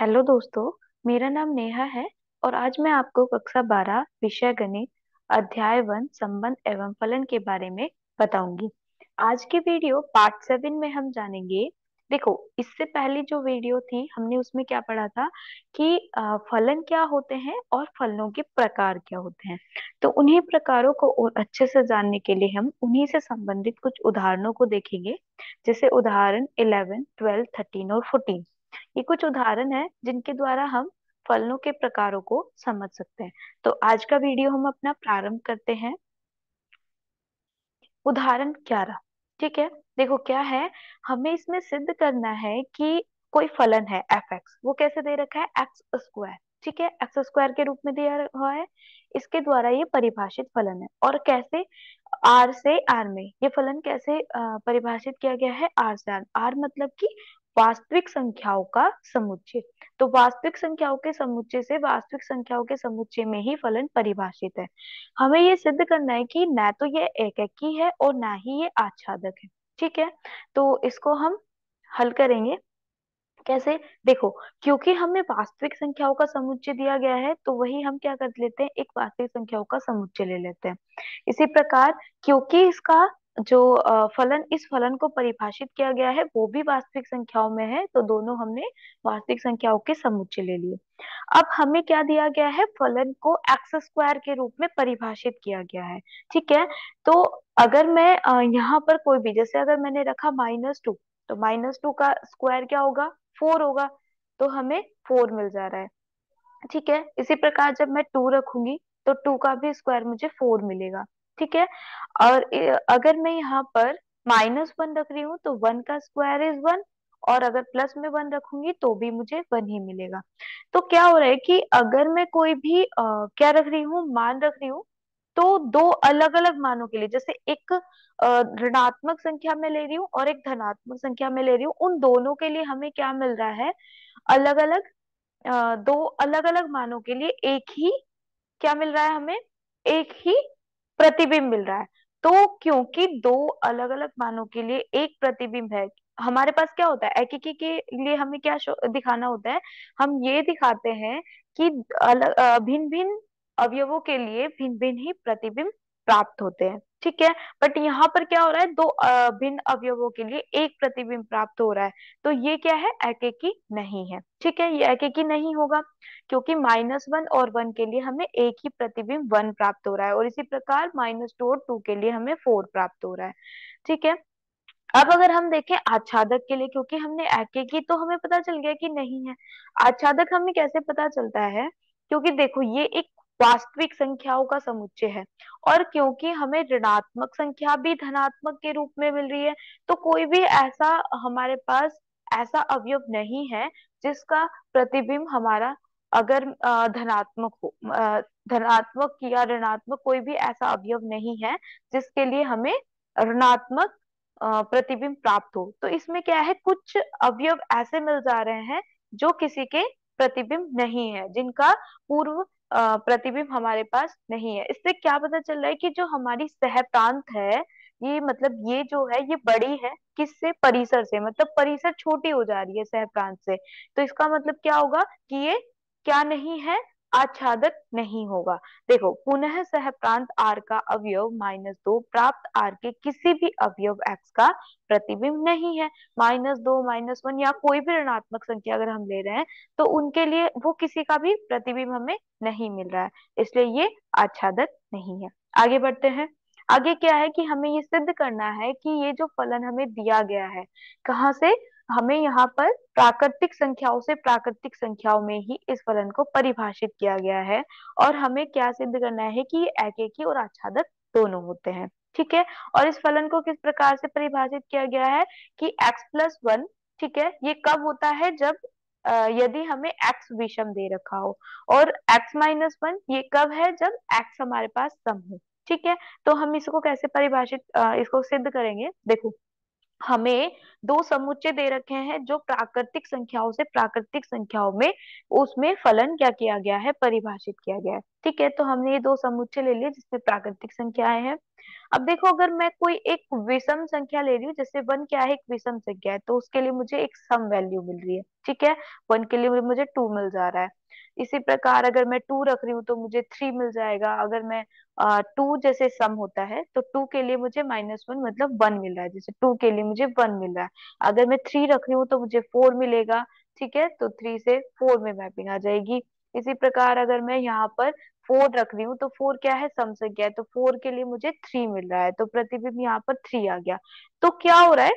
hello दोस्तों मेरा नाम नेहा है और आज मैं आपको कक्षा बारह विषय गणित अध्याय वन संबंध एवं फलन के बारे में बताऊंगी आज की वीडियो पार्ट सेवन में हम जानेंगे देखो इससे पहले जो वीडियो थी हमने उसमें क्या पढ़ा था कि फलन क्या होते हैं और फलनों के प्रकार क्या होते हैं तो उन्हीं प्रकारों को और अच्छे से जानने के लिए हम उन्हीं से संबंधित कुछ उदाहरणों को देखेंगे जैसे उदाहरण इलेवन ट्वेल्व थर्टीन और फोर्टीन ये कुछ उदाहरण है जिनके द्वारा हम फलनों के प्रकारों को समझ सकते हैं तो आज का वीडियो हम अपना प्रारंभ करते हैं उदाहरण ग्यारह ठीक है देखो क्या है हमें इसमें सिद्ध करना है कि कोई फलन है एफ एक्स वो कैसे दे रखा है एक्स स्क्वायर ठीक है एक्स स्क्वायर के रूप में दिया हुआ है इसके द्वारा ये परिभाषित फलन है और कैसे आर से आर में ये फलन कैसे परिभाषित किया गया है आर से आर आर मतलब कि वास्तविक संख्याओं का समुच्चय तो वास्तविक संख्याओं के समुच्चय से वास्तविक संख्याओं के समुच्चय में ही फलन परिभाषित है हमें ये सिद्ध करना है कि न तो ये एक एककी है और ना ही ये आच्छादक है ठीक है तो इसको हम हल करेंगे कैसे देखो क्योंकि हमें वास्तविक संख्याओं का समुच्चय दिया गया है तो वही हम क्या कर लेते हैं एक वास्तविक संख्याओं का समुच्चय ले लेते हैं इसी प्रकार क्योंकि इसका जो फलन इस फलन को परिभाषित किया गया है वो भी वास्तविक संख्याओं में है तो दोनों हमने वास्तविक संख्याओं के समुच्चय ले लिए अब हमें क्या दिया गया है फलन को एक्स स्क्वायर के रूप में परिभाषित किया गया है ठीक है तो अगर मैं यहाँ पर कोई भी जैसे अगर मैंने रखा माइनस टू तो माइनस टू का स्क्वायर क्या होगा फोर होगा तो हमें फोर मिल जा रहा है ठीक है इसी प्रकार जब मैं टू रखूंगी तो टू का भी स्क्वायर मुझे फोर मिलेगा ठीक है और अगर मैं यहाँ पर माइनस वन रख रही हूँ तो वन का स्क्वायर इज वन और अगर प्लस में वन रखूंगी तो भी मुझे वन ही मिलेगा तो क्या हो रहा है कि अगर मैं कोई भी आ, क्या रख रही हूँ मान रख रही हूँ तो दो अलग अलग मानों के लिए जैसे एक ऋणात्मक संख्या में ले रही हूँ और एक धनात्मक संख्या में ले रही हूँ उन दोनों के लिए हमें क्या मिल रहा है अलग अलग दो अलग अलग मानों के लिए एक ही क्या मिल रहा है हमें एक ही प्रतिबिंब मिल रहा है तो क्योंकि दो अलग अलग मानों के लिए एक प्रतिबिंब है हमारे पास क्या होता है एक के लिए हमें क्या दिखाना होता है हम ये दिखाते हैं कि अलग भिन्न भिन्न अवयवों के लिए भिन्न भिन्न ही प्रतिबिंब प्राप्त होते हैं ठीक है बट यहाँ पर क्या हो रहा है दो भिन्न अवयवों के लिए एक प्रतिबिंब प्राप्त हो रहा है तो ये क्या है एके की नहीं है ठीक है ये एके की नहीं होगा क्योंकि माइनस वन और वन के लिए हमें एक ही प्रतिबिंब वन प्राप्त हो रहा है और इसी प्रकार माइनस टू और टू के लिए हमें फोर प्राप्त हो रहा है ठीक है अब अगर हम देखें आच्छादक के लिए क्योंकि हमने एके की तो हमें पता चल गया कि नहीं है आच्छादक हमें कैसे पता चलता है क्योंकि देखो ये एक वास्तविक संख्याओं का समुच्चय है और क्योंकि हमें ऋणात्मक संख्या भी धनात्मक के रूप में मिल रही है तो कोई भी ऐसा हमारे पास ऐसा अवयव नहीं है जिसका प्रतिबिंब हमारा अगर धनात्मक हो धनात्मक या ऋणात्मक कोई भी ऐसा अवयव नहीं है जिसके लिए हमें ऋणात्मक प्रतिबिंब प्राप्त हो तो इसमें क्या है कुछ अवयव ऐसे मिल जा रहे हैं जो किसी के प्रतिबिंब नहीं है जिनका पूर्व प्रतिबिंब हमारे पास नहीं है इससे क्या पता चल रहा है कि जो हमारी सह प्रांत है ये मतलब ये जो है ये बड़ी है किससे परिसर से मतलब परिसर छोटी हो जा रही है सह प्रांत से तो इसका मतलब क्या होगा कि ये क्या नहीं है आच्छादक नहीं होगा देखो पुनः सह प्रांत आर का अवयव माइनस दो प्राप्त आर के किसी भी अवयव एक्स का प्रतिबिंब नहीं है माइनस दो माइनस वन या कोई भी ऋणात्मक संख्या अगर हम ले रहे हैं तो उनके लिए वो किसी का भी प्रतिबिंब हमें नहीं मिल रहा है इसलिए ये आच्छादक नहीं है आगे बढ़ते हैं आगे क्या है कि हमें ये सिद्ध करना है कि ये जो फलन हमें दिया गया है कहाँ से हमें यहाँ पर प्राकृतिक संख्याओं से प्राकृतिक संख्याओं में ही इस फलन को परिभाषित किया गया है और हमें क्या सिद्ध करना है कि ये और आच्छादक दोनों होते हैं ठीक है और इस फलन को किस प्रकार से परिभाषित किया गया है कि x प्लस वन ठीक है ये कब होता है जब यदि हमें x विषम दे रखा हो और x माइनस वन ये कब है जब x हमारे पास सम हो ठीक है तो हम इसको कैसे परिभाषित इसको सिद्ध करेंगे देखो हमें दो समुच्चय दे रखे हैं जो प्राकृतिक संख्याओं से प्राकृतिक संख्याओं में उसमें फलन क्या किया गया है परिभाषित किया गया है ठीक है तो हमने ये दो समुच्चय ले लिए जिसमें प्राकृतिक संख्याएं हैं अब देखो अगर मैं कोई एक विषम संख्या ले रही हूँ जैसे वन क्या है एक विषम संख्या है तो उसके लिए मुझे एक सम वैल्यू मिल रही है ठीक है वन के लिए मुझे टू मिल जा रहा है इसी प्रकार अगर मैं टू रख रही हूँ तो मुझे थ्री मिल जाएगा अगर मैं टू जैसे सम होता है तो टू के लिए मुझे माइनस वन मतलब वन मिल रहा है जैसे टू के लिए मुझे वन मिल रहा है अगर मैं थ्री रख रही हूँ तो मुझे फोर मिलेगा ठीक है तो थ्री से फोर में मैपिंग आ जाएगी इसी प्रकार अगर मैं यहाँ पर फोर रख रही हूँ तो फोर क्या है सम संख्या है तो फोर के लिए मुझे थ्री मिल रहा है तो प्रतिबिंब यहाँ पर थ्री आ गया तो क्या हो रहा है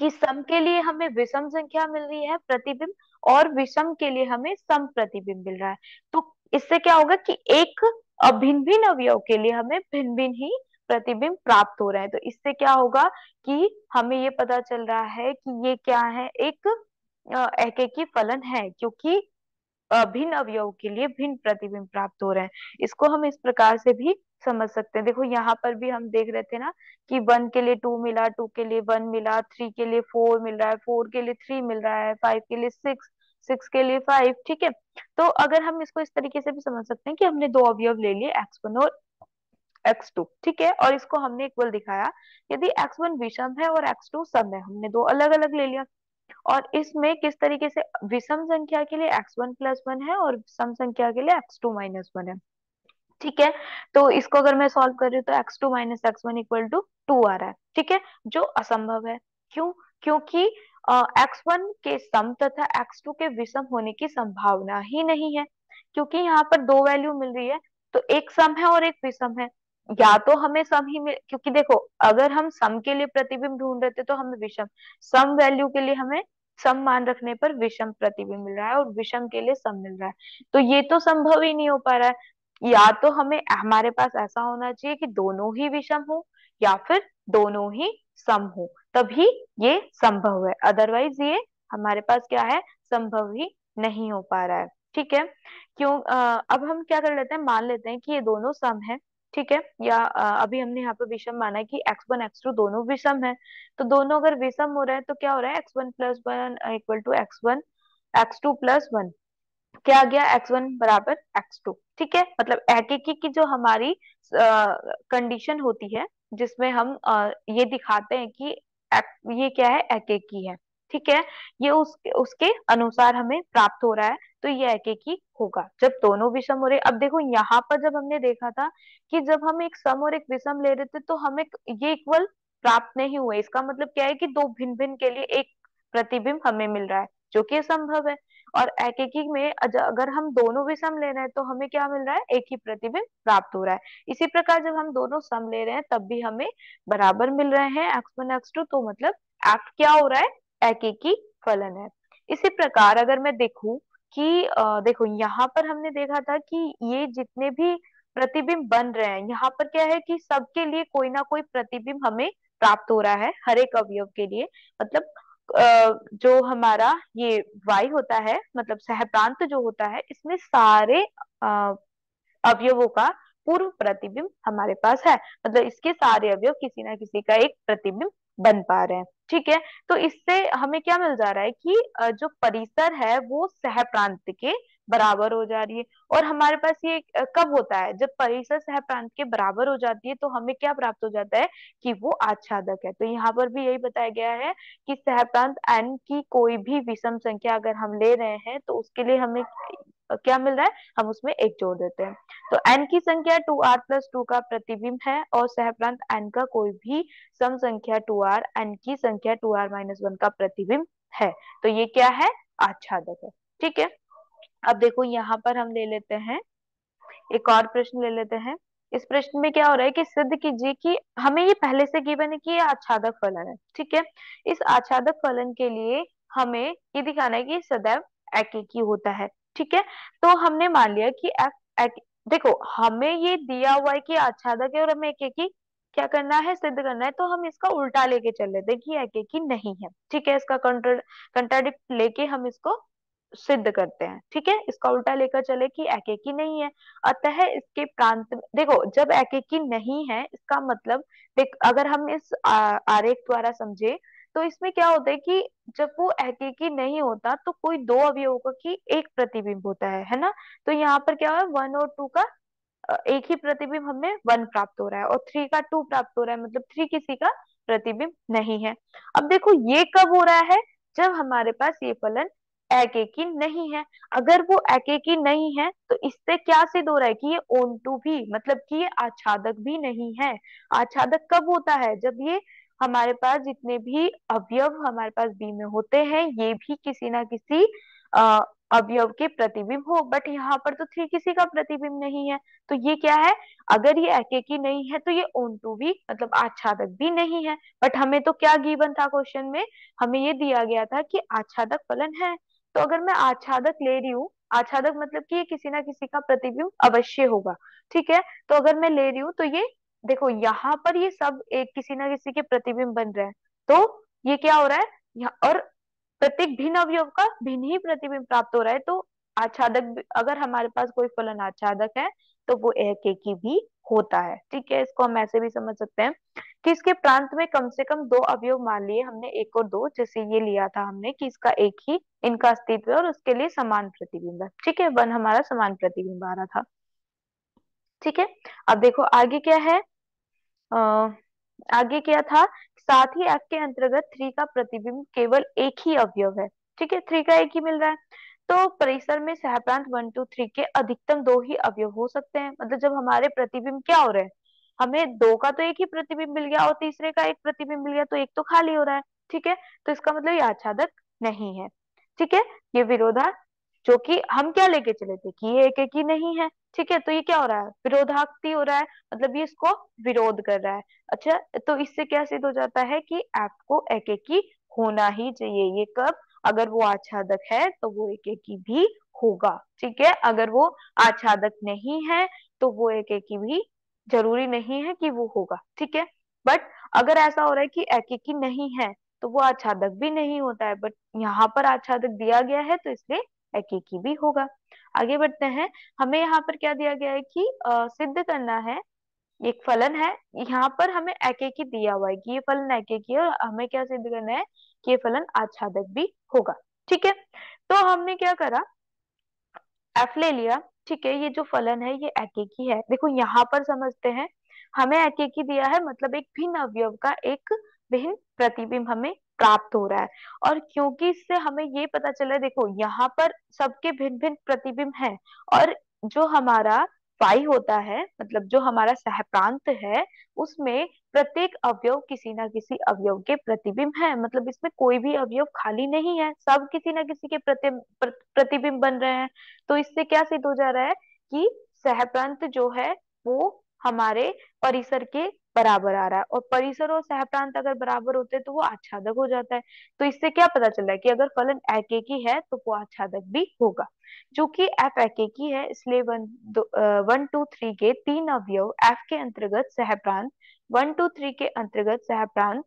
कि सम के लिए हमें विषम संख्या मिल रही है प्रतिबिंब और विषम के लिए हमें सम प्रतिबिंब मिल रहा है तो इससे क्या होगा कि एक अभिन्न भिन्न अवयव के लिए हमें भिन्न भिन्न ही प्रतिबिंब प्राप्त हो रहे हैं तो इससे क्या होगा कि हमें ये पता चल रहा है कि ये क्या है एक एक की फलन है क्योंकि भिन्न अवयव के लिए भिन्न प्रतिबिंब प्राप्त हो रहे हैं इसको हम इस प्रकार से भी समझ सकते हैं देखो यहाँ पर भी हम देख रहे थे ना कि वन के लिए टू मिला टू के लिए वन मिला थ्री के लिए फोर मिल रहा है फोर के लिए थ्री मिल रहा है फाइव के लिए सिक्स सिक्स के लिए फाइव ठीक है तो अगर हम इसको इस तरीके से भी समझ सकते हैं कि हमने दो अवयव ले लिए एक्स वन और एक्स टू ठीक है और इसको हमने इक्वल दिखाया यदि एक्स वन विषम है और एक्स टू सम है हमने दो अलग अलग ले लिया और इसमें किस तरीके से विषम संख्या के लिए एक्स वन प्लस वन है और सम संख्या के लिए एक्स टू माइनस वन है ठीक है तो इसको अगर मैं सॉल्व कर रही हूँ तो x two minus x one equal to two आ रहा है ठीक है जो असंभव है क्यों क्योंकि एक्स वन के सम तथा एक्स टू के विषम होने की संभावना ही नहीं है क्योंकि यहाँ पर दो वैल्यू मिल रही है तो एक सम है और एक विषम है या तो हमें सम ही मिल क्योंकि देखो अगर हम सम के लिए प्रतिबिंब ढूंढ रहे थे तो हमें विषम सम वैल्यू के लिए हमें सम मान रखने पर विषम प्रतिबिंब मिल रहा है और विषम के लिए सम मिल रहा है तो ये तो संभव ही नहीं हो पा रहा है या तो हमें हमारे पास ऐसा होना चाहिए कि दोनों ही विषम हो या फिर दोनों ही सम हो तभी ये संभव है अदरवाइज ये हमारे पास क्या है संभव ही नहीं हो पा रहा है ठीक है क्यों आ, अब हम क्या कर लेते हैं मान लेते हैं कि ये दोनों सम है ठीक है या अभी हमने यहाँ पर विषम माना है कि एक्स वन एक्स टू दोनों विषम है तो दोनों अगर विषम हो रहा है तो क्या हो रहा है x one plus one equal to x one x two plus one क्या आ गया एक्स वन बराबर एक्स टू ठीक है मतलब एक एक की जो हमारी कंडीशन होती है जिसमें हम आ, ये दिखाते हैं कि ये क्या है एक की है ठीक है ये उस, उसके अनुसार हमें प्राप्त हो रहा है तो ये एक एक ही होगा जब दोनों विषम हो रहे अब देखो यहाँ पर जब हमने देखा था कि जब हम एक सम और एक विषम ले रहे थे तो हमें ये इक्वल प्राप्त नहीं हुए इसका मतलब क्या है कि दो भिन्न भिन्न के लिए एक प्रतिबिंब हमें मिल रहा है जो कि संभव है और एक एक में अगर हम दोनों विषम ले रहे हैं तो हमें क्या मिल रहा है एक ही प्रतिबिंब प्राप्त हो रहा है इसी प्रकार जब हम दोनों सम ले रहे हैं तब भी हमें बराबर मिल रहे हैं एक्स वन एक्स टू तो मतलब एक्ट क्या हो रहा है एक एक ही फलन है इसी प्रकार अगर मैं देखू कि देखो यहाँ पर हमने देखा था कि ये जितने भी प्रतिबिंब बन रहे हैं यहाँ पर क्या है कि सबके लिए कोई ना कोई प्रतिबिंब हमें प्राप्त हो रहा है हर एक अवयव के लिए मतलब जो हमारा ये वायु होता है मतलब सहप्रांत जो होता है इसमें सारे अवयवों का पूर्व प्रतिबिंब हमारे पास है मतलब इसके सारे अवयव किसी ना किसी का एक प्रतिबिंब बन पा रहे हैं ठीक है तो इससे हमें क्या मिल जा रहा है कि जो परिसर है वो सह प्रांत के बराबर हो जा रही है और हमारे पास ये कब होता है जब परिसर सह प्रांत के बराबर हो जाती है तो हमें क्या प्राप्त हो जाता है कि वो आच्छादक है तो यहाँ पर भी यही बताया गया है कि सह प्रांत एन की कोई भी विषम संख्या अगर हम ले रहे हैं तो उसके लिए हमें क्या मिल रहा है हम उसमें एक जोड़ देते हैं तो एन की संख्या टू आर प्लस टू का प्रतिबिंब है और सहप्रांत एन का कोई भी सम संख्या टू आर एन की संख्या टू आर माइनस वन का प्रतिबिंब है तो ये क्या है आच्छादक है ठीक है अब देखो यहाँ पर हम ले लेते हैं एक और प्रश्न ले लेते हैं इस प्रश्न में क्या हो रहा है कि सिद्ध कीजिए कि हमें ये पहले से गिवन है कि ये आच्छादक फलन है ठीक है इस आच्छादक फलन के लिए हमें ये दिखाना है कि सदैव एक ही होता है ठीक है तो हमने मान लिया कि एफ एक, देखो हमें ये दिया हुआ है कि आच्छादक है और हमें एक एक ही क्या करना है सिद्ध करना है तो हम इसका उल्टा लेके चल रहे देखिए एक एक ही नहीं है ठीक है इसका कंट्राडिक्ट लेके हम इसको सिद्ध करते हैं ठीक है इसका उल्टा लेकर चले कि एक ही नहीं है अतः इसके प्रांत देखो जब ही नहीं है इसका मतलब देख अगर हम इस आरेख द्वारा समझे तो इसमें क्या होता है कि जब वो एक नहीं होता तो कोई दो अवयवों की एक प्रतिबिंब होता है है ना तो यहाँ पर क्या हुआ वन और टू का एक ही प्रतिबिंब हमें वन प्राप्त हो रहा है और थ्री का टू प्राप्त हो रहा है मतलब थ्री किसी का प्रतिबिंब नहीं है अब देखो ये कब हो रहा है जब हमारे पास ये फलन एकेकी नहीं है अगर वो एकेकी नहीं है तो इससे क्या सिद्ध हो रहा है कि ये ओन टू भी मतलब कि ये आच्छादक भी नहीं है आच्छादक कब होता है जब ये हमारे पास जितने भी अवयव हमारे पास बी में होते हैं ये भी किसी ना किसी अः अवयव के प्रतिबिंब हो बट यहाँ पर तो थ्री किसी का प्रतिबिंब नहीं है तो ये क्या है अगर ये की नहीं है तो ये ओन टू भी मतलब आच्छादक भी नहीं है बट हमें तो क्या गीवन था क्वेश्चन में हमें ये दिया गया था कि आच्छादक फलन है तो अगर मैं आच्छादक ले रही हूँ आच्छादक मतलब कि ये किसी ना किसी का प्रतिबिंब अवश्य होगा ठीक है तो अगर मैं ले रही हूँ तो ये देखो यहाँ पर ये सब एक किसी ना किसी के प्रतिबिंब बन रहे हैं तो ये क्या हो रहा है और प्रत्येक भिन्न अवयव का भिन्न ही प्रतिबिंब प्राप्त हो रहा है तो आच्छादक अगर हमारे पास कोई फलन आच्छादक है तो वो एक एक ही भी होता है ठीक है इसको हम ऐसे भी समझ सकते हैं कि इसके प्रांत में कम से कम दो अवयव मान लिए हमने एक और दो जैसे ये लिया था हमने कि इसका एक ही इनका अस्तित्व है और उसके लिए समान प्रतिबिंब है ठीक है वन हमारा समान प्रतिबिंब आ रहा था ठीक है अब देखो आगे क्या है आगे क्या था साथ ही एक्ट के अंतर्गत थ्री का प्रतिबिंब केवल एक ही अवयव है ठीक है थ्री का एक ही मिल रहा है तो परिसर में सहप्रांत वन टू थ्री के अधिकतम दो ही अवयव हो सकते हैं मतलब जब हमारे प्रतिबिंब क्या हो रहे हैं हमें दो का तो एक ही प्रतिबिंब मिल गया और तीसरे का एक प्रतिबिंब मिल गया तो एक तो खाली हो रहा है ठीक है तो इसका मतलब ये आच्छादक नहीं है ठीक है ये विरोधा जो कि हम क्या लेके चले थे कि ये एक एक ही नहीं है ठीक है तो ये क्या हो रहा है विरोधाक्ति हो रहा है मतलब ये इसको विरोध कर रहा है अच्छा तो इससे क्या सिद्ध हो जाता है कि आपको एक एक ही होना ही चाहिए ये कब अगर वो आच्छादक है तो वो एक एक भी होगा ठीक है अगर वो आच्छादक नहीं है तो वो एक एक भी जरूरी नहीं है कि वो होगा ठीक है बट अगर ऐसा हो रहा है कि एक एक नहीं है तो वो आच्छादक भी नहीं होता है बट यहाँ पर आच्छादक दिया गया है तो इसलिए एक एक भी होगा आगे बढ़ते हैं हमें यहाँ पर क्या दिया गया है कि आ, सिद्ध करना है एक फलन है यहाँ पर हमें एकेकी दिया हुआ है कि ये फलन एकेकी है और हमें क्या सिद्ध करना है कि ये फलन आच्छादक भी होगा ठीक है तो हमने क्या करा एफ ले लिया ठीक है ये जो फलन है ये एकेकी है देखो यहाँ पर समझते हैं हमें एकेकी दिया है मतलब एक भिन्न अवयव का एक भिन्न प्रतिबिंब हमें प्राप्त हो रहा है और क्योंकि इससे हमें ये पता चला है देखो यहाँ पर सबके भिन्न भिन्न प्रतिबिंब हैं और जो हमारा पाई होता है मतलब जो हमारा सहप्रांत है उसमें प्रत्येक अवयव किसी ना किसी अवयव के प्रतिबिंब है मतलब इसमें कोई भी अवयव खाली नहीं है सब किसी ना किसी के प्रति प्र, प्रतिबिंब बन रहे हैं तो इससे क्या सिद्ध हो जा रहा है कि सहप्रांत जो है वो हमारे परिसर के बराबर आ रहा है और परिसर और सह प्रांत अगर बराबर होते तो वो आच्छादक हो जाता है तो इससे क्या पता चल रहा है कि अगर फलन एक एक है तो वो आच्छादक भी होगा चूंकि एफ एक की है इसलिए वन वन टू थ्री के तीन अवयव एफ के अंतर्गत सह प्रांत वन टू थ्री के अंतर्गत सह प्रांत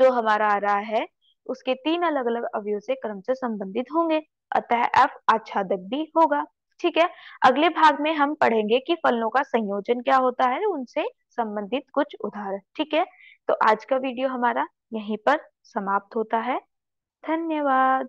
जो हमारा आ रहा है उसके तीन अलग अलग अवयव से क्रम से संबंधित होंगे अतः एफ आच्छादक भी होगा ठीक है अगले भाग में हम पढ़ेंगे कि फलनों का संयोजन क्या होता है उनसे संबंधित कुछ उदाहरण ठीक है तो आज का वीडियो हमारा यहीं पर समाप्त होता है धन्यवाद